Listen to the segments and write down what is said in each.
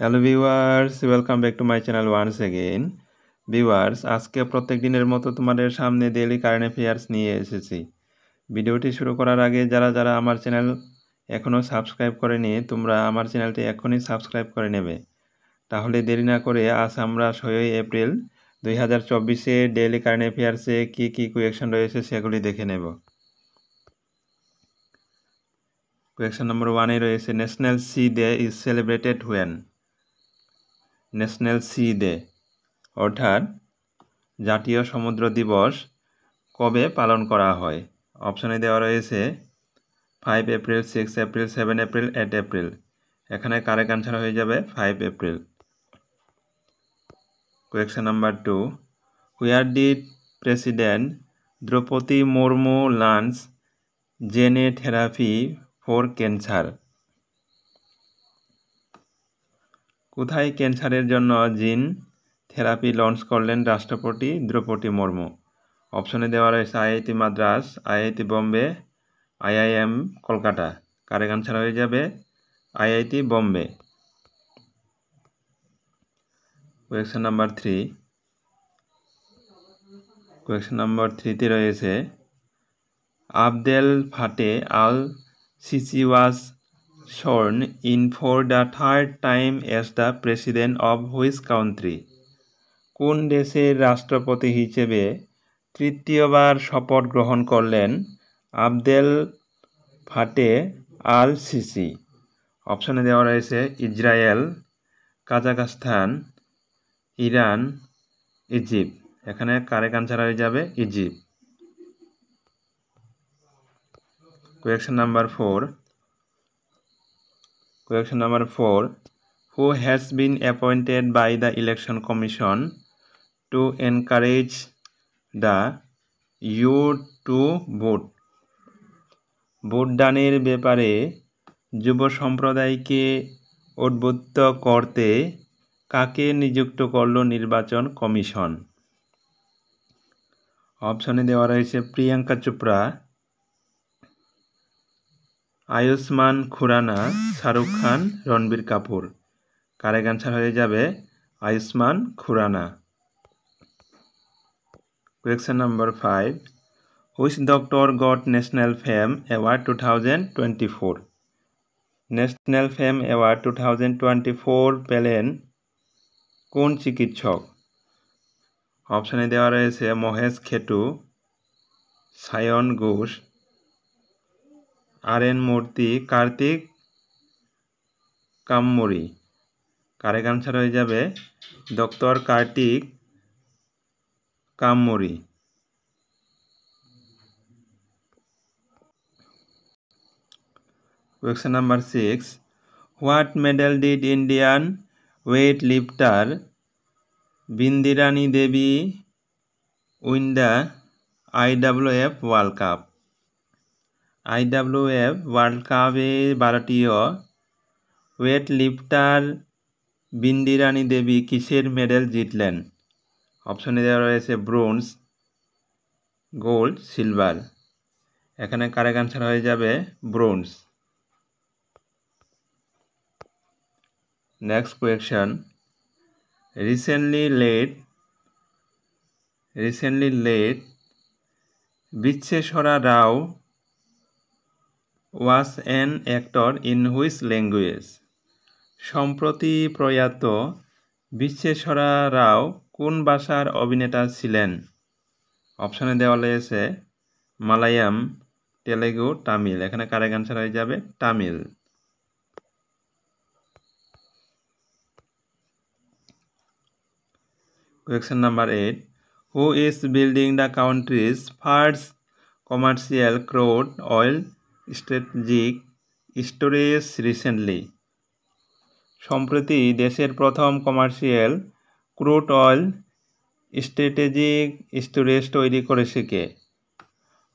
Hello viewers welcome back to my channel once again viewers আজকে প্রত্যেক দিনের মতো তোমাদের সামনে ডেইলি কারেন্ট অ্যাফেয়ার্স নিয়ে এসেছি ভিডিওটি শুরু করার আগে যারা যারা আমার চ্যানেল এখনও সাবস্ক্রাইব করেনি তোমরা আমার চ্যানেলটি এখনই সাবস্ক্রাইব করে নেবে তাহলে দেরি না করে আজ আমরা ছয়ই এপ্রিল দুই হাজার চব্বিশে ডেইলি কারেন্ট অ্যাফেয়ার্সে কী কী কুয়েকশন রয়েছে সেগুলি দেখে নেব কুয়েকশন নম্বর ওয়ানে রয়েছে national sea day is celebrated when national sea day অর্থাৎ জাতীয় সমুদ্র দিবস কবে পালন করা হয় অপশানে দেওয়া রয়েছে five April six April seven April eight April এখানে কারেক্ট আনসার হয়ে যাবে five April question number two where did president Droupadi Murmu launch gene therapy for cancer কোথায় ক্যান্সারের জন্য জিন থেরাপি লঞ্চ করলেন রাষ্ট্রপতি দ্রৌপদী মর্ম অপশনে দেওয়া রয়েছে IIT Madras IIT Bombay IIM Kolkata correct answer হয়ে যাবে IIT Bombay question number three question number থ্রিতে রয়েছে Abdel Fattah al Sisi was sworn in for the third time as the president of which country? কোন দেশের রাষ্ট্রপতি হিসেবে তৃতীয়বার শপথ গ্রহণ করলেন আবদেল ফাটে আল সিসি অপশানে দেওয়া রয়েছে ইসরায়েল কাজাকস্তান ইরান ইজিপ্ট এখানে কারেক্ট আনসার হয়ে যাবে Egypt question number four question number four who has been appointed by the election commission to encourage the youth to vote ভোটদানের ব্যাপারে যুব সম্প্রদায়কে উদ্বুদ্ধ করতে কাকে নিযুক্ত করল নির্বাচন কমিশন অপশনে দেওয়া রয়েছে প্রিয়াঙ্কা চোপড়া আয়ুষ্মান খুরানা শাহরুখ খান রণবীর কাপুর কারেক্ট অ্যান্সার হয়ে যাবে Ayushmann Khurrana question number five which doctor got national fame award two thousand twenty four national fame award two thousand twenty four পেলেন কোন চিকিৎসক অপশানে দেওয়া রয়েছে Mahesh Khetu Sayan Ghosh R N Murthy Kartik Kammuri correct answer হয়ে যাবে doctor Kartik Kammuri question number six what medal did Indian weight lifter বিন্দিরানী Devi win the IWF world cup IWF world কাপে ভারতীয় ওয়েট লিফটার বিন্দিরানী দেবী কিসের মেডেল জিতলেন অপশনে দেওয়া রয়েছে ব্রোঞ্জ গোল্ড সিলভার এখানে কারেক্ট আনসার হয়ে যাবে bronze next question recently late recently late Vishweshwara Rao was an actor in which language সম্প্রতি প্রয়াত বিশ্বেশ্বরা রাও কোন ভাষার অভিনেতা ছিলেন অপশানে দেওয়া রয়েছে মালায়াম তেলেগু তামিল এখানে কারেক আনসার হয়ে যাবে Tamil question number eight who is building the country's first commercial crude oil strategic storage recently সম্প্রতি দেশের প্রথম commercial crude oil strategic storage তৈরি করেছে কে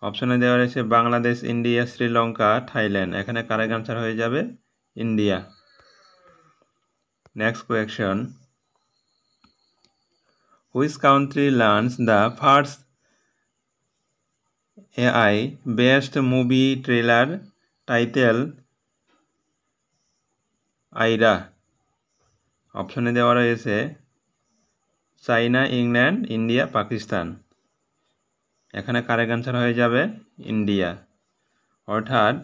অপশনে দেওয়া রয়েছে বাংলাদেশ ইন্ডিয়া শ্রীলঙ্কা থাইল্যান্ড এখানে কারেক্ট আনসার হয়ে যাবে India next question which country launches the first AI based movie trailer title Aira অপশনে দেওয়া রয়েছে চাইনা ইংল্যান্ড ইন্ডিয়া পাকিস্তান এখানে কারেক অ্যান্সার হয়ে যাবে ইন্ডিয়া অর্থাৎ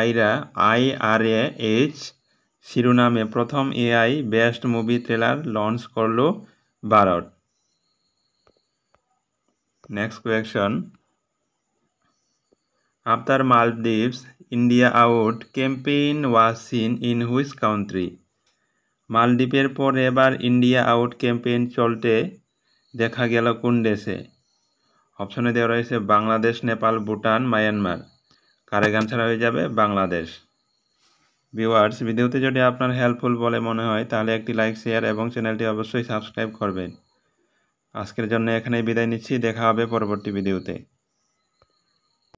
আইরা আই আর এ এইচ শিরোনামে প্রথম AI based movie trailer launch করল Bharat next question After Maldives India out campaign was seen in which country? মালদ্বীপের পর এবার ইন্ডিয়া আউট ক্যাম্পেইন চলতে দেখা গেল কোন দেশে অপশনে দেওয়া রয়েছে বাংলাদেশ নেপাল ভুটান মায়ানমার কারেক ছাড়া হয়ে যাবে বাংলাদেশ ভিউয়ার্স ভিডিওতে যদি আপনার হেল্পফুল বলে মনে হয় তাহলে একটি লাইক শেয়ার এবং চ্যানেলটি অবশ্যই সাবস্ক্রাইব করবেন আজকের জন্য এখানেই বিদায় নিচ্ছি দেখা হবে পরবর্তী ভিডিওতে